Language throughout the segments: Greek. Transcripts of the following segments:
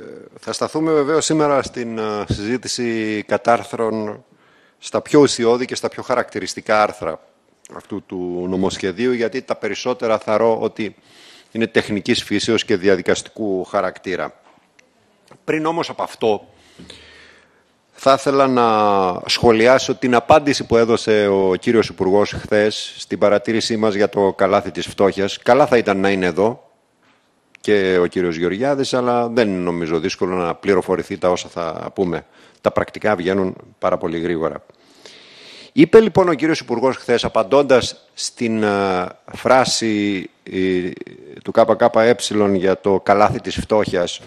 Ε, θα σταθούμε βεβαίως σήμερα στην ε, συζήτηση κατάρθρων στα πιο ουσιώδη και στα πιο χαρακτηριστικά άρθρα αυτού του νομοσχεδίου, γιατί τα περισσότερα θαρώ ότι είναι τεχνικής φύσεως και διαδικαστικού χαρακτήρα. Πριν όμως από αυτό, θα ήθελα να σχολιάσω την απάντηση που έδωσε ο κύριος Υπουργός χθες... στην παρατήρησή μας για το καλάθι της φτώχειας. Καλά θα ήταν να είναι εδώ, και ο κύριος Γεωργιάδης, αλλά δεν είναι νομίζω δύσκολο να πληροφορηθεί τα όσα θα πούμε. Τα πρακτικά βγαίνουν πάρα πολύ γρήγορα. Είπε λοιπόν ο κύριος Υπουργός χθες, απαντώντας στην φράση ε, του ΚΚΕ για το καλάθι της φτώχειας,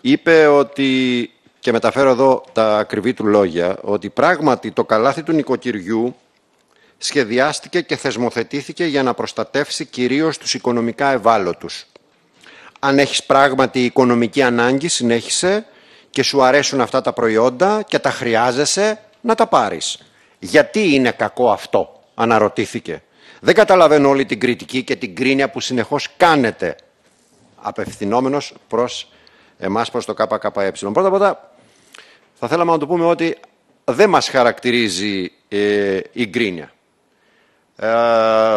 είπε ότι, και μεταφέρω εδώ τα ακριβή του λόγια, ότι πράγματι το καλάθι του νοικοκυριού σχεδιάστηκε και θεσμοθετήθηκε για να προστατεύσει κυρίως τους οικονομικά ευάλωτους αν έχεις πράγματι οικονομική ανάγκη, συνέχισε, και σου αρέσουν αυτά τα προϊόντα και τα χρειάζεσαι, να τα πάρεις. Γιατί είναι κακό αυτό, αναρωτήθηκε. Δεν καταλαβαίνω όλη την κριτική και την κρίνια που συνεχώς κάνετε, απευθυνόμενος προς εμάς, προς το ΚΚΕ. Πρώτα απ' όλα, θα θέλαμε να το πούμε ότι δεν μας χαρακτηρίζει ε, η κρίνια. Ε,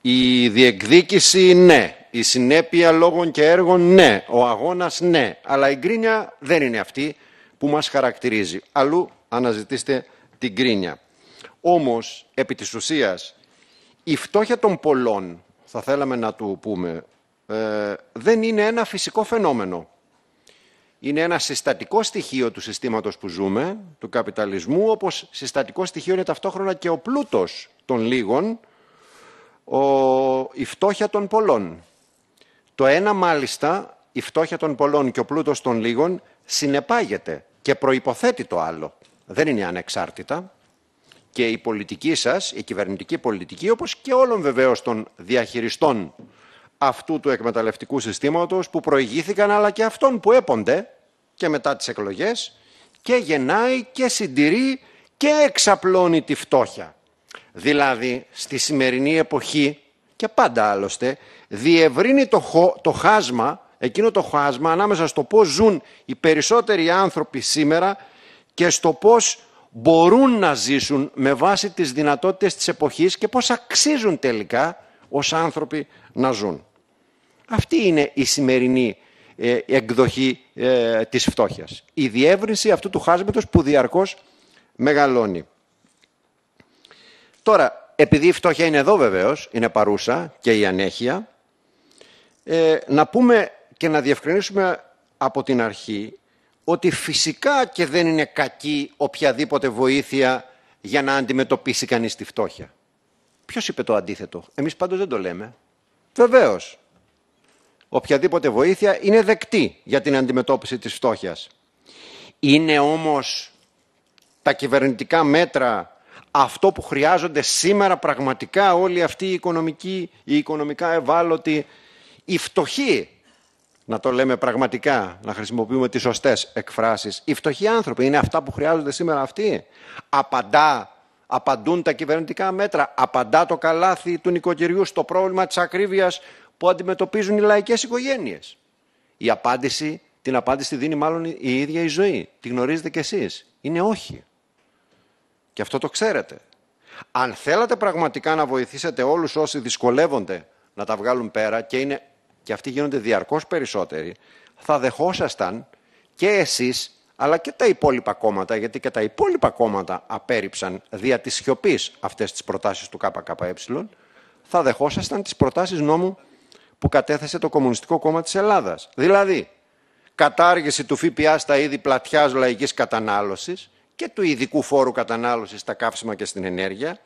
η διεκδίκηση, ναι. Η συνέπεια λόγων και έργων, ναι. Ο αγώνας, ναι. Αλλά η γκρίνια δεν είναι αυτή που μας χαρακτηρίζει. Αλλού αναζητήστε την γκρίνια. Όμως, επί της ουσίας, η φτώχεια των πολλών, θα θέλαμε να του πούμε, ε, δεν είναι ένα φυσικό φαινόμενο. Είναι ένα συστατικό στοιχείο του συστήματος που ζούμε, του καπιταλισμού, όπως συστατικό στοιχείο είναι ταυτόχρονα και ο πλούτος των λίγων, ο, η φτώχεια των πολλών. Το ένα μάλιστα, η φτώχεια των πολλών και ο πλούτος των λίγων συνεπάγεται και προϋποθέτει το άλλο. Δεν είναι ανεξάρτητα. Και η πολιτική σας, η κυβερνητική πολιτική, όπως και όλων βεβαίως των διαχειριστών αυτού του εκμεταλλευτικού συστήματος που προηγήθηκαν, αλλά και αυτών που έπονται και μετά τις εκλογές, και γεννάει και συντηρεί και εξαπλώνει τη φτώχεια. Δηλαδή, στη σημερινή εποχή, και πάντα άλλωστε, διευρύνει το, το χάσμα, εκείνο το χάσμα ανάμεσα στο πώς ζουν οι περισσότεροι άνθρωποι σήμερα και στο πώς μπορούν να ζήσουν με βάση τις δυνατότητες της εποχής και πώς αξίζουν τελικά ως άνθρωποι να ζουν. Αυτή είναι η σημερινή ε, εκδοχή ε, της φτώχειας. Η διεύρυνση αυτού του χάσματος που διαρκώς μεγαλώνει. Τώρα, επειδή η φτώχεια είναι εδώ βεβαίως, είναι παρούσα και η ανέχεια, ε, να πούμε και να διευκρινίσουμε από την αρχή ότι φυσικά και δεν είναι κακή οποιαδήποτε βοήθεια για να αντιμετωπίσει κανείς τη φτώχεια. Ποιος είπε το αντίθετο. Εμείς πάντως δεν το λέμε. Βεβαίως. Οποιαδήποτε βοήθεια είναι δεκτή για την αντιμετώπιση της φτώχειας. Είναι όμως τα κυβερνητικά μέτρα αυτό που χρειάζονται σήμερα πραγματικά όλοι αυτοί οι, οικονομικοί, οι οικονομικά ευάλωτοι οι φτωχοί, να το λέμε πραγματικά, να χρησιμοποιούμε τις σωστές εκφράσεις, οι φτωχοί άνθρωποι είναι αυτά που χρειάζονται σήμερα αυτοί. Απαντά, απαντούν τα κυβερνητικά μέτρα, απαντά το καλάθι του νοικοκυριού στο πρόβλημα της ακρίβειας που αντιμετωπίζουν οι λαϊκές οικογένειες. Η απάντηση, την απάντηση δίνει μάλλον η ίδια η ζωή. Τη γνωρίζετε κι εσείς. Είναι όχι. Και αυτό το ξέρετε. Αν θέλατε πραγματικά να βοηθήσετε όλους όσοι δυσκολεύονται να τα βγάλουν πέρα και είναι και αυτοί γίνονται διαρκώς περισσότεροι, θα δεχόσασταν και εσείς αλλά και τα υπόλοιπα κόμματα, γιατί και τα υπόλοιπα κόμματα απέρριψαν δια της σιωπής αυτές τις προτάσεις του ΚΚΕ, θα δεχόσασταν τις προτάσεις νόμου που κατέθεσε το Κομμουνιστικό Κόμμα της Ελλάδας. Δηλαδή, κατάργηση του ΦΠΑ στα είδη πλατιάς λαϊκής κατανάλωσης και του ειδικού φόρου κατανάλωσης στα καύσιμα και στην ενέργεια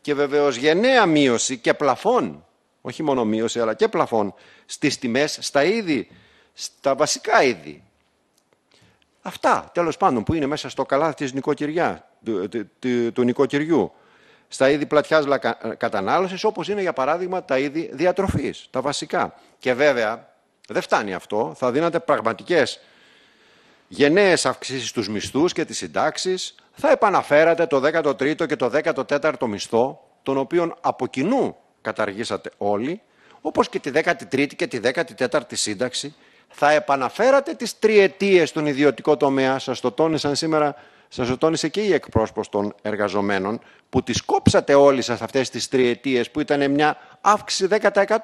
και βεβαίως γενναία μείωση και πλαφών όχι μόνο μείωση αλλά και πλαφών στις τιμές, στα είδη, στα βασικά είδη. Αυτά, τέλος πάντων, που είναι μέσα στο καλάθι της νοικοκυριά, του, του, του νοικοκυριού. Στα είδη πλατιάς κατανάλωσης, όπως είναι για παράδειγμα τα είδη διατροφής, τα βασικά. Και βέβαια, δεν φτάνει αυτό, θα δίνατε πραγματικές γενναίες αυξήσεις στους μισθούς και τις συντάξεις, θα επαναφέρατε το 13ο και το 14ο μισθό, τον οποίον από κοινού καταργήσατε όλοι, όπως και τη 13η και τη 14η σύνταξη, θα επαναφέρατε τις τριετίες στον ιδιωτικό τομέα, σας το τόνισαν σήμερα, σας το τόνισε και η εκπρόσωπος των εργαζομένων, που τις κόψατε όλοι σας αυτές τις τριετίες που ήταν μια αύξηση 10%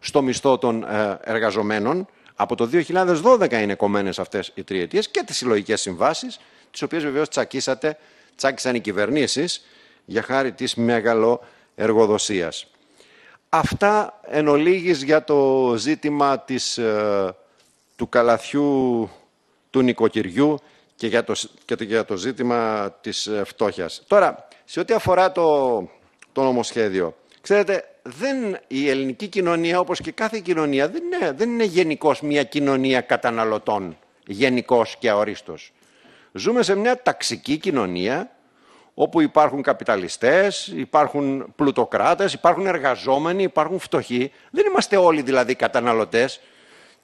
στο μισθό των ε, εργαζομένων. Από το 2012 είναι κομμένες αυτές οι τριετίες και τις συλλογικές συμβάσεις, τις οποίες βεβαίως τσακίσατε, τσάκισαν οι κυβερνήσεις για χάρη της μεγαλοεργοδοσίας. Αυτά εν ολίγης για το ζήτημα της, ε, του καλαθιού του νοικοκυριού και για το, για το ζήτημα της ε, φτώχειας. Τώρα, σε ό,τι αφορά το, το νομοσχέδιο, ξέρετε, δεν, η ελληνική κοινωνία, όπως και κάθε κοινωνία, δεν είναι, δεν είναι γενικώς μια κοινωνία καταναλωτών, γενικός και αορίστος. Ζούμε σε μια ταξική κοινωνία, όπου υπάρχουν καπιταλιστές, υπάρχουν πλουτοκράτες, υπάρχουν εργαζόμενοι, υπάρχουν φτωχοί. Δεν είμαστε όλοι δηλαδή καταναλωτές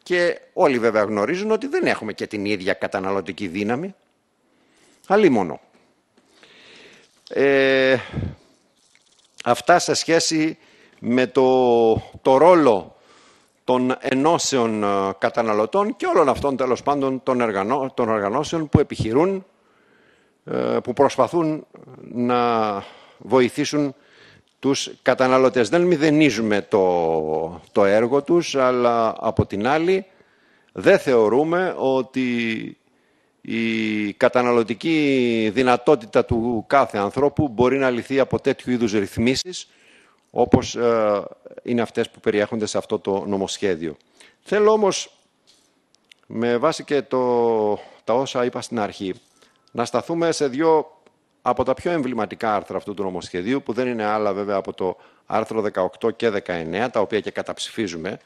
και όλοι βέβαια γνωρίζουν ότι δεν έχουμε και την ίδια καταναλωτική δύναμη. αλλή Ε, αυτά σε σχέση με το, το ρόλο των ενώσεων ε, καταναλωτών και όλων αυτών τέλος πάντων των, οργανώσεων που επιχειρούν ε, που προσπαθούν να βοηθήσουν τους καταναλωτές. Δεν μηδενίζουμε το, το έργο τους, αλλά από την άλλη δεν θεωρούμε ότι η καταναλωτική δυνατότητα του κάθε ανθρώπου μπορεί να λυθεί από τέτοιου είδους ρυθμίσεις, όπως ε, είναι αυτές που περιέχονται σε αυτό το νομοσχέδιο. Θέλω όμως, με βάση και το, τα όσα είπα στην αρχή, να σταθούμε σε δύο από τα πιο εμβληματικά άρθρα αυτού του νομοσχεδίου, που δεν είναι άλλα βέβαια από το άρθρο 18 και 19, τα οποία και καταψηφίζουμε,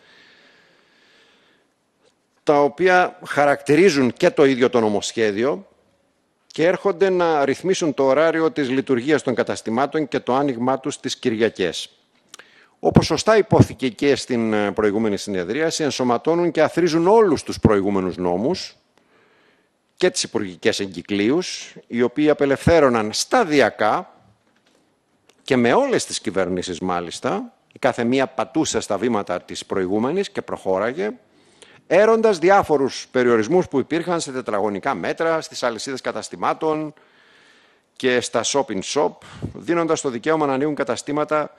τα οποία χαρακτηρίζουν και το ίδιο το νομοσχέδιο και έρχονται να ρυθμίσουν το ωράριο της λειτουργίας των καταστημάτων και το άνοιγμά τους τις Κυριακές. Όπως σωστά υπόθηκε και στην προηγούμενη συνεδρίαση, ενσωματώνουν και αθρίζουν όλους τους προηγούμενους νόμους, και τις υπουργικές εγκυκλίους, οι οποίοι απελευθέρωναν σταδιακά και με όλες τις κυβερνήσεις μάλιστα, η κάθε μία πατούσε στα βήματα της προηγούμενης και προχώραγε, έροντας διάφορους περιορισμούς που υπήρχαν σε τετραγωνικά μέτρα, στις αλυσίδες καταστημάτων και στα shopping shop, δίνοντας το δικαίωμα να ανοίγουν καταστήματα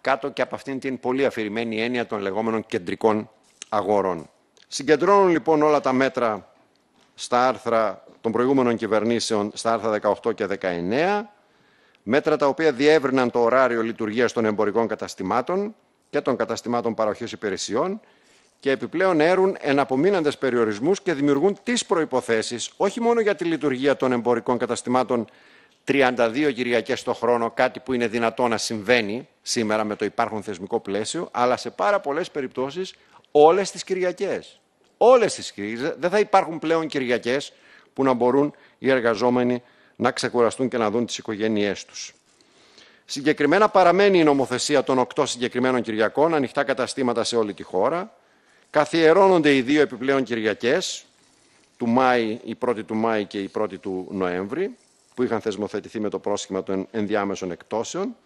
κάτω και από αυτήν την πολύ αφηρημένη έννοια των λεγόμενων κεντρικών αγορών. Συγκεντρώνουν λοιπόν όλα τα μέτρα στα άρθρα των προηγούμενων κυβερνήσεων, στα άρθρα 18 και 19, μέτρα τα οποία διεύρυναν το ωράριο λειτουργίας των εμπορικών καταστημάτων και των καταστημάτων παροχής υπηρεσιών και επιπλέον έρουν εναπομείναντες περιορισμούς και δημιουργούν τις προποθέσει, όχι μόνο για τη λειτουργία των εμπορικών καταστημάτων 32 κυριακές το χρόνο, κάτι που είναι δυνατό να συμβαίνει σήμερα με το υπάρχον θεσμικό πλαίσιο, αλλά σε πάρα πολλές περιπτώσεις, όλες τις Κυριακές όλες τις Κυριακέ. Δεν θα υπάρχουν πλέον Κυριακές που να μπορούν οι εργαζόμενοι να ξεκουραστούν και να δουν τις οικογένειές τους. Συγκεκριμένα παραμένει η νομοθεσία των οκτώ συγκεκριμένων Κυριακών, ανοιχτά καταστήματα σε όλη τη χώρα. Καθιερώνονται οι δύο επιπλέον κυριακές, του η 1η του Μάη και η 1η του Νοέμβρη, που είχαν θεσμοθετηθεί με το πρόσχημα των ενδιάμεσων εκτόσεων.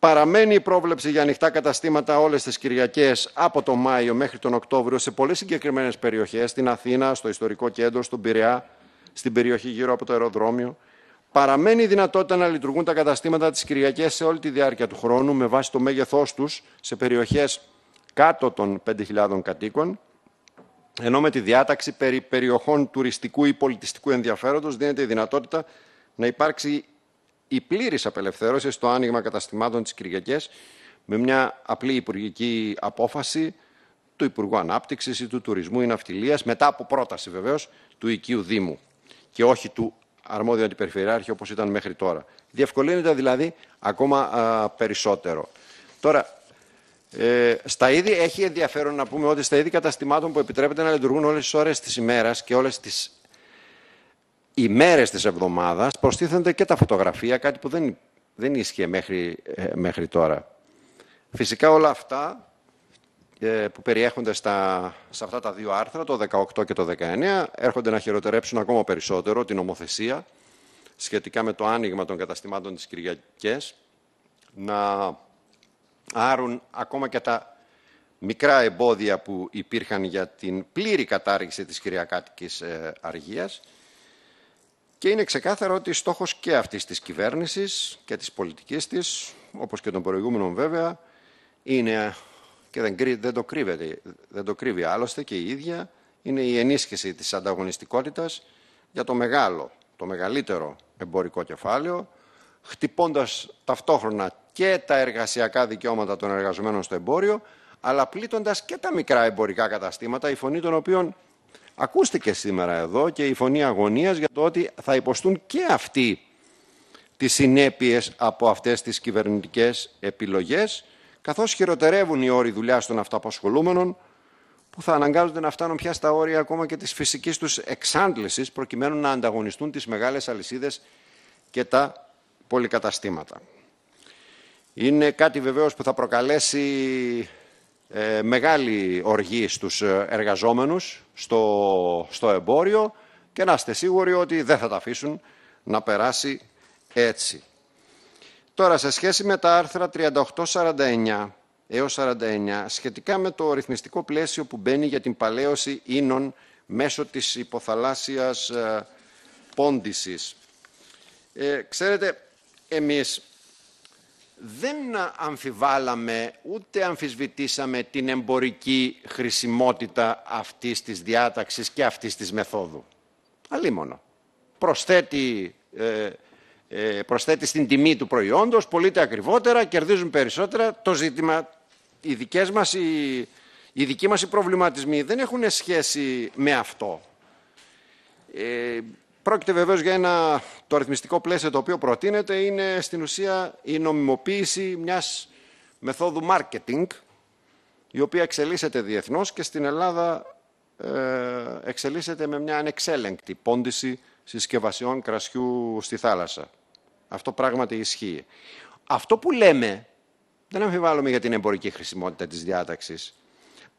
Παραμένει η πρόβλεψη για ανοιχτά καταστήματα όλες τις Κυριακές από τον Μάιο μέχρι τον Οκτώβριο σε πολύ συγκεκριμένες περιοχές, στην Αθήνα, στο ιστορικό κέντρο, στον Πειραιά, στην περιοχή γύρω από το αεροδρόμιο. Παραμένει η δυνατότητα να λειτουργούν τα καταστήματα τις Κυριακές σε όλη τη διάρκεια του χρόνου με βάση το μέγεθός τους σε περιοχές κάτω των 5.000 κατοίκων. Ενώ με τη διάταξη περί περιοχών τουριστικού ή πολιτιστικού ενδιαφέροντος δίνεται η δυνατότητα να υπάρξει η πλήρης απελευθέρωση στο άνοιγμα καταστημάτων της Κυριακή με μια απλή υπουργική απόφαση του Υπουργού Ανάπτυξης, ή του Τουρισμού ή Ναυτιλίας, μετά από πρόταση βεβαίως του οικίου Δήμου και όχι του αρμόδιου αντιπεριφερειάρχη όπως ήταν μέχρι τώρα. Διευκολύνεται δηλαδή ακόμα περισσότερο. Τώρα, ε, στα είδη έχει ενδιαφέρον να πούμε ότι στα είδη καταστημάτων που επιτρέπεται να λειτουργούν όλες τις ώρες της ημέρας και όλες τις οι μέρες της εβδομάδας προστίθενται και τα φωτογραφία, κάτι που δεν, δεν ίσχυε μέχρι, ε, μέχρι τώρα. Φυσικά όλα αυτά ε, που περιέχονται στα, σε αυτά τα δύο άρθρα, το 18 και το 19, έρχονται να χειροτερέψουν ακόμα περισσότερο την ομοθεσία σχετικά με το άνοιγμα των καταστημάτων της Κυριακές, να άρουν ακόμα και τα μικρά εμπόδια που υπήρχαν για την πλήρη κατάργηση της Κυριακάτικης ε, αργίας και είναι ξεκάθαρο ότι στόχος και αυτής της κυβέρνησης και της πολιτικής της, όπως και των προηγούμενων βέβαια, είναι, και δεν, δεν, το κρύβεται, δεν το κρύβει άλλωστε και η ίδια, είναι η ενίσχυση της ανταγωνιστικότητας για το μεγάλο, το μεγαλύτερο εμπορικό κεφάλαιο, χτυπώντας ταυτόχρονα και τα εργασιακά δικαιώματα των εργαζομένων στο εμπόριο, αλλά πλήττοντας και τα μικρά εμπορικά καταστήματα, η φωνή των οποίων ακούστηκε σήμερα εδώ και η φωνή αγωνίας για το ότι θα υποστούν και αυτοί τις συνέπειες από αυτές τις κυβερνητικές επιλογές, καθώς χειροτερεύουν οι όροι δουλειάς των αυτοαπασχολούμενων, που θα αναγκάζονται να φτάνουν πια στα όρια ακόμα και της φυσικής τους εξάντλησης, προκειμένου να ανταγωνιστούν τις μεγάλες αλυσίδες και τα πολυκαταστήματα. Είναι κάτι βεβαίως που θα προκαλέσει ε, μεγάλη οργή στους ε, εργαζόμενους στο, στο εμπόριο και να είστε σίγουροι ότι δεν θα τα αφήσουν να περάσει έτσι. Τώρα, σε σχέση με τα άρθρα 38-49 έως 49, σχετικά με το ρυθμιστικό πλαίσιο που μπαίνει για την παλαίωση ίνων μέσω της υποθαλάσσιας ε, πόντισης. Ε, ξέρετε, εμείς δεν αμφιβάλαμε ούτε αμφισβητήσαμε την εμπορική χρησιμότητα αυτής της διάταξης και αυτής της μεθόδου. Αλίμονο. Προσθέτει, ε, ε, προσθέτει στην τιμή του προϊόντος, πωλείται ακριβότερα, κερδίζουν περισσότερα. Το ζήτημα, οι, δικές μας, οι, οι δικοί μας οι προβληματισμοί δεν έχουν σχέση με αυτό. Ε, Πρόκειται βεβαίως για ένα. Το αριθμιστικό πλαίσιο το οποίο προτείνεται είναι στην ουσία η νομιμοποίηση μιας μεθόδου marketing, η οποία εξελίσσεται διεθνώς και στην Ελλάδα ε, εξελίσσεται με μια ανεξέλεγκτη πόντιση συσκευασιών κρασιού στη θάλασσα. Αυτό πράγματι ισχύει. Αυτό που λέμε, δεν αμφιβάλλουμε για την εμπορική χρησιμότητα της διάταξης,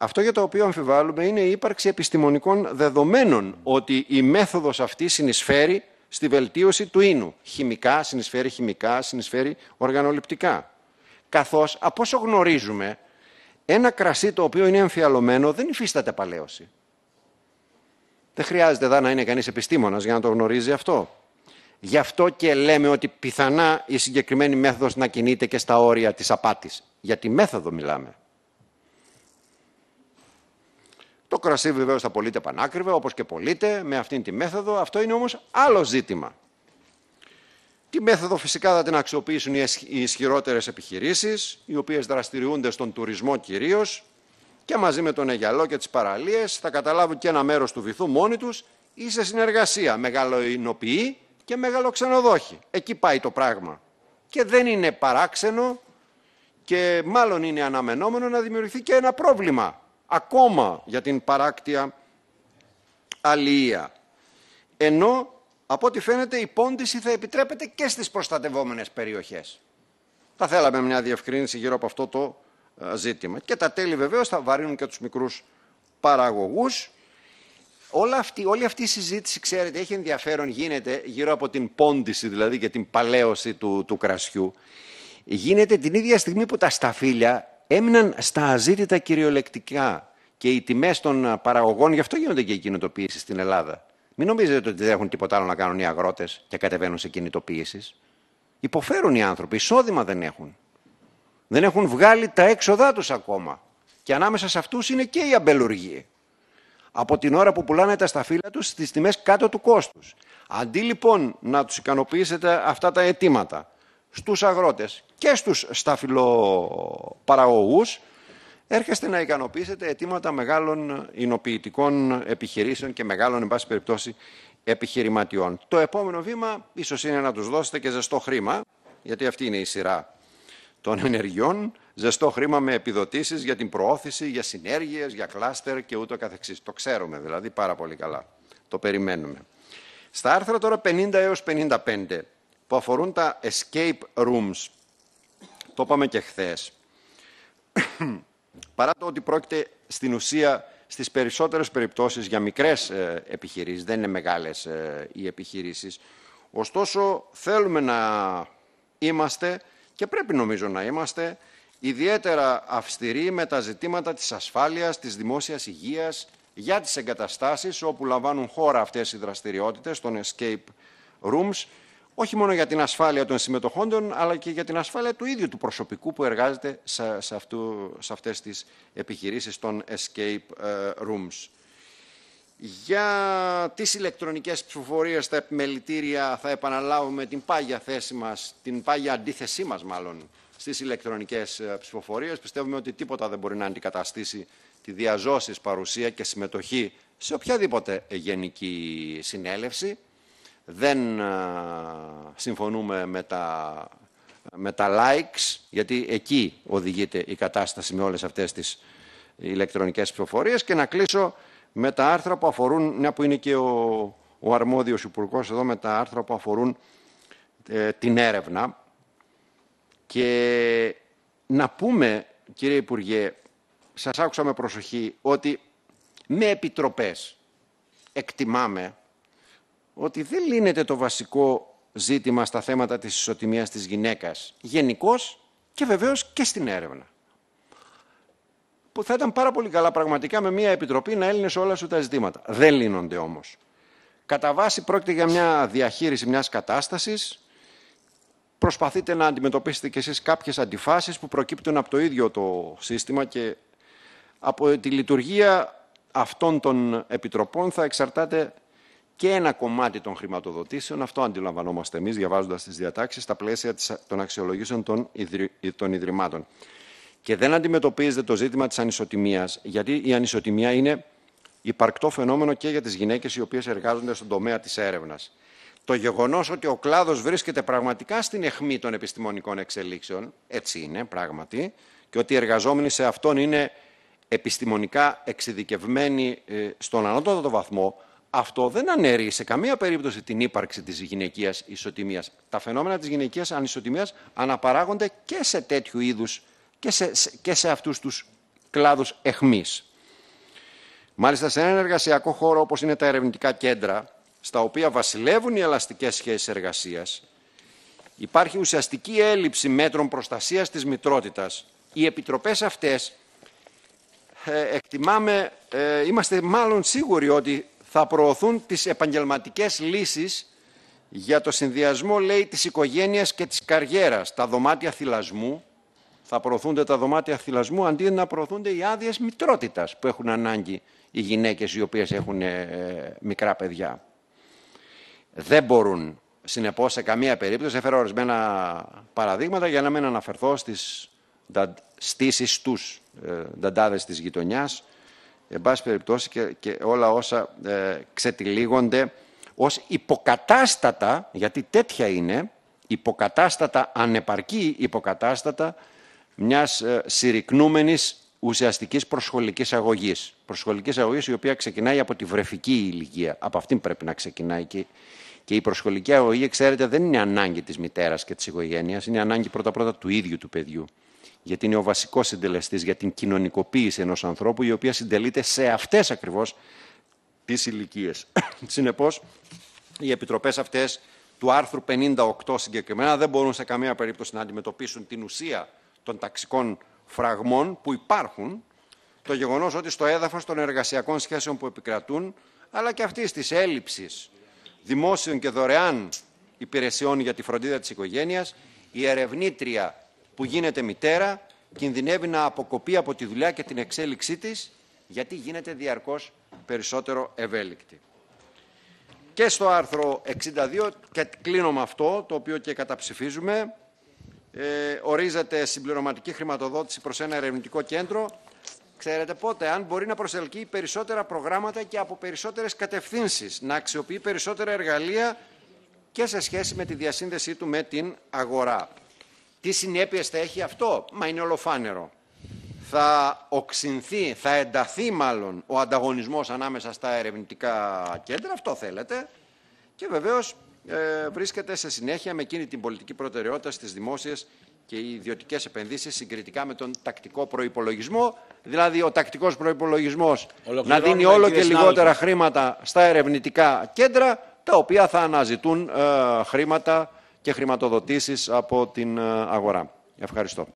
αυτό για το οποίο αμφιβάλλουμε είναι η ύπαρξη επιστημονικών δεδομένων ότι η μέθοδος αυτή συνεισφέρει στη βελτίωση του ίνου. Χημικά, συνεισφέρει χημικά, συνεισφέρει οργανοληπτικά. Καθώς, από όσο γνωρίζουμε, ένα κρασί το οποίο είναι εμφιαλωμένο δεν υφίσταται παλαίωση. Δεν χρειάζεται δά να είναι κανείς επιστήμονας για να το γνωρίζει αυτό. Γι' αυτό και λέμε ότι πιθανά η συγκεκριμένη μέθοδος να κινείται και στα όρια της απάτης. Για τη μέθοδο μιλάμε. Το κρασί βεβαίως θα πωλείται πανάκριβα, όπως και πωλείται με αυτήν τη μέθοδο. Αυτό είναι όμως άλλο ζήτημα. Τη μέθοδο φυσικά θα την αξιοποιήσουν οι ισχυρότερες επιχειρήσεις, οι οποίες δραστηριούνται στον τουρισμό κυρίως και μαζί με τον Αγιαλό και τις παραλίες θα καταλάβουν και ένα μέρος του βυθού μόνοι τους ή σε συνεργασία μεγαλοεινοποιεί και μεγαλοξενοδόχοι. Εκεί πάει το πράγμα. Και δεν είναι παράξενο και μάλλον είναι αναμενόμενο να δημιουργηθεί και ένα πρόβλημα ακόμα για την παράκτια αλληλεία. Ενώ, από ό,τι φαίνεται, η πόντιση θα επιτρέπεται και στις προστατευόμενες περιοχές. Θα θέλαμε μια διευκρίνηση γύρω από αυτό το ε, ζήτημα. Και τα τέλη βεβαίως θα βαρύνουν και τους μικρούς παραγωγούς. Όλα αυτή, όλη αυτή η συζήτηση, ξέρετε, έχει ενδιαφέρον, γίνεται γύρω από την πόντιση, δηλαδή και την παλαίωση του, του κρασιού. Γίνεται την ίδια στιγμή που τα σταφύλια έμειναν στα αζήτητα κυριολεκτικά και οι τιμές των παραγωγών γι' αυτό γίνονται και οι κινητοποιήσεις στην Ελλάδα. Μην νομίζετε ότι δεν έχουν τίποτα άλλο να κάνουν οι αγρότες και κατεβαίνουν σε κινητοποιήσεις. Υποφέρουν οι άνθρωποι, εισόδημα δεν έχουν. Δεν έχουν βγάλει τα έξοδά τους ακόμα. Και ανάμεσα σε αυτούς είναι και οι αμπελουργοί. Από την ώρα που πουλάνε τα σταφύλα τους στις τιμές κάτω του κόστους. Αντί λοιπόν να τους ικανοποιήσετε αυτά τα αιτήματα, στους αγρότες και στους σταφυλοπαραγωγούς έρχεστε να ικανοποιήσετε αιτήματα μεγάλων εινοποιητικών επιχειρήσεων και μεγάλων, εν πάση περιπτώσει, επιχειρηματιών. Το επόμενο βήμα ίσως είναι να τους δώσετε και ζεστό χρήμα, γιατί αυτή είναι η σειρά των ενεργειών, ζεστό χρήμα με επιδοτήσεις για την προώθηση, για συνέργειες, για κλάστερ και ούτω καθεξής. Το ξέρουμε δηλαδή πάρα πολύ καλά. Το περιμένουμε. Στα άρθρα τώρα 50 έως 55 που αφορούν τα escape rooms. Το είπαμε και χθες. Παρά το ότι πρόκειται στην ουσία στις περισσότερες περιπτώσεις για μικρές ε, επιχειρήσεις, δεν είναι μεγάλες ε, οι επιχειρήσεις, ωστόσο θέλουμε να είμαστε και πρέπει νομίζω να είμαστε ιδιαίτερα αυστηροί με τα ζητήματα της ασφάλειας, της δημόσιας υγείας, για τις εγκαταστάσεις όπου λαμβάνουν χώρα αυτές οι δραστηριότητες των escape rooms, όχι μόνο για την ασφάλεια των συμμετοχόντων, αλλά και για την ασφάλεια του ίδιου του προσωπικού που εργάζεται σε, σε, αυτού, σε αυτές τις επιχειρήσεις των escape ε, rooms. Για τις ηλεκτρονικές ψηφοφορίες στα επιμελητήρια θα επαναλάβουμε την πάγια θέση μας, την πάγια αντίθεσή μας μάλλον, στις ηλεκτρονικές ε, ψηφοφορίες. Πιστεύουμε ότι τίποτα δεν μπορεί να αντικαταστήσει τη διαζώσης παρουσία και συμμετοχή σε οποιαδήποτε γενική συνέλευση δεν συμφωνούμε με τα, likes, γιατί εκεί οδηγείται η κατάσταση με όλες αυτές τις ηλεκτρονικές ψηφοφορίες. και να κλείσω με τα άρθρα που αφορούν, μια που είναι και ο, ο αρμόδιος υπουργός εδώ, με τα άρθρα που αφορούν ε, την έρευνα. Και να πούμε, κύριε Υπουργέ, σας άκουσα με προσοχή, ότι με επιτροπές εκτιμάμε ότι δεν λύνεται το βασικό ζήτημα στα θέματα της ισοτιμίας της γυναίκας γενικώς και βεβαίως και στην έρευνα. Που θα ήταν πάρα πολύ καλά πραγματικά με μια επιτροπή να έλυνε όλα σου τα ζητήματα. Δεν λύνονται όμως. Κατά βάση πρόκειται για μια διαχείριση μιας κατάστασης. Προσπαθείτε να αντιμετωπίσετε κι εσείς κάποιες αντιφάσεις που προκύπτουν από το ίδιο το σύστημα και από τη λειτουργία αυτών των επιτροπών θα εξαρτάται και ένα κομμάτι των χρηματοδοτήσεων, αυτό αντιλαμβανόμαστε εμείς διαβάζοντας τις διατάξεις, στα πλαίσια των αξιολογήσεων των, ιδρυ... των Ιδρυμάτων. Και δεν αντιμετωπίζεται το ζήτημα της ανισοτιμίας, γιατί η ανισοτιμία είναι υπαρκτό φαινόμενο και για τις γυναίκες οι οποίες εργάζονται στον τομέα της έρευνας. Το γεγονός ότι ο κλάδος βρίσκεται πραγματικά στην αιχμή των επιστημονικών εξελίξεων, έτσι είναι πράγματι, και ότι οι εργαζόμενοι σε αυτόν είναι επιστημονικά εξειδικευμένοι ε, στον ανώτατο βαθμό, αυτό δεν αναιρεί σε καμία περίπτωση την ύπαρξη της γυναικείας ισοτιμίας. Τα φαινόμενα της γυναικείας ανισοτιμίας αναπαράγονται και σε τέτοιου είδους και σε, και σε αυτούς τους κλάδους εχμής. Μάλιστα, σε έναν εργασιακό χώρο όπως είναι τα ερευνητικά κέντρα, στα οποία βασιλεύουν οι ελαστικές σχέσεις εργασίας, υπάρχει ουσιαστική έλλειψη μέτρων προστασίας της μητρότητας. Οι επιτροπές αυτές, ε, εκτιμάμε, ε, είμαστε μάλλον σίγουροι ότι θα προωθούν τις επαγγελματικές λύσεις για το συνδυασμό, λέει, της οικογένειας και της καριέρας. Τα δωμάτια θυλασμού, θα προωθούνται τα δωμάτια θυλασμού αντί να προωθούνται οι άδειες μητρότητας που έχουν ανάγκη οι γυναίκες οι οποίες έχουν ε, μικρά παιδιά. Δεν μπορούν, συνεπώς, σε καμία περίπτωση, έφερα ορισμένα παραδείγματα για να μην αναφερθώ στις στήσεις τους ε, της γειτονιάς, εν πάση περιπτώσει και, και όλα όσα ε, ξετυλίγονται ως υποκατάστατα, γιατί τέτοια είναι, υποκατάστατα, ανεπαρκή υποκατάστατα, μιας ε, συρρυκνούμενης ουσιαστικής προσχολικής αγωγής. Προσχολικής αγωγής η οποία ξεκινάει από τη βρεφική ηλικία. Από αυτήν πρέπει να ξεκινάει και, και η προσχολική αγωγή, ξέρετε, δεν είναι ανάγκη της μητέρας και της οικογένειας, είναι ανάγκη πρώτα-πρώτα του ίδιου του παιδιού γιατί είναι ο βασικός συντελεστής για την κοινωνικοποίηση ενός ανθρώπου, η οποία συντελείται σε αυτές ακριβώς τις ηλικίες. Συνεπώς, οι επιτροπές αυτές του άρθρου 58 συγκεκριμένα δεν μπορούν σε καμία περίπτωση να αντιμετωπίσουν την ουσία των ταξικών φραγμών που υπάρχουν, το γεγονός ότι στο έδαφος των εργασιακών σχέσεων που επικρατούν, αλλά και αυτής της έλλειψης δημόσιων και δωρεάν υπηρεσιών για τη φροντίδα της οικογένειας, η ερευνήτρια που γίνεται μητέρα κινδυνεύει να αποκοπεί από τη δουλειά και την εξέλιξή της γιατί γίνεται διαρκώς περισσότερο ευέλικτη. Και στο άρθρο 62, και κλείνω με αυτό, το οποίο και καταψηφίζουμε, ε, ορίζεται συμπληρωματική χρηματοδότηση προς ένα ερευνητικό κέντρο. Ξέρετε πότε, αν μπορεί να προσελκύει περισσότερα προγράμματα και από περισσότερες κατευθύνσεις, να αξιοποιεί περισσότερα εργαλεία και σε σχέση με τη διασύνδεσή του με την αγορά. Τι συνέπειες θα έχει αυτό, μα είναι ολοφάνερο. Θα οξυνθεί, θα ενταθεί μάλλον ο ανταγωνισμός ανάμεσα στα ερευνητικά κέντρα, αυτό θέλετε. Και βεβαίως ε, βρίσκεται σε συνέχεια με εκείνη την πολιτική προτεραιότητα στις δημόσιες και οι ιδιωτικές επενδύσεις συγκριτικά με τον τακτικό προϋπολογισμό, Δηλαδή, ο τακτικός προπολογισμό να δίνει όλο και λιγότερα χρήματα στα ερευνητικά κέντρα, τα οποία θα αναζητούν ε, χρήματα και χρηματοδοτήσεις από την ε, αγορά. Ευχαριστώ.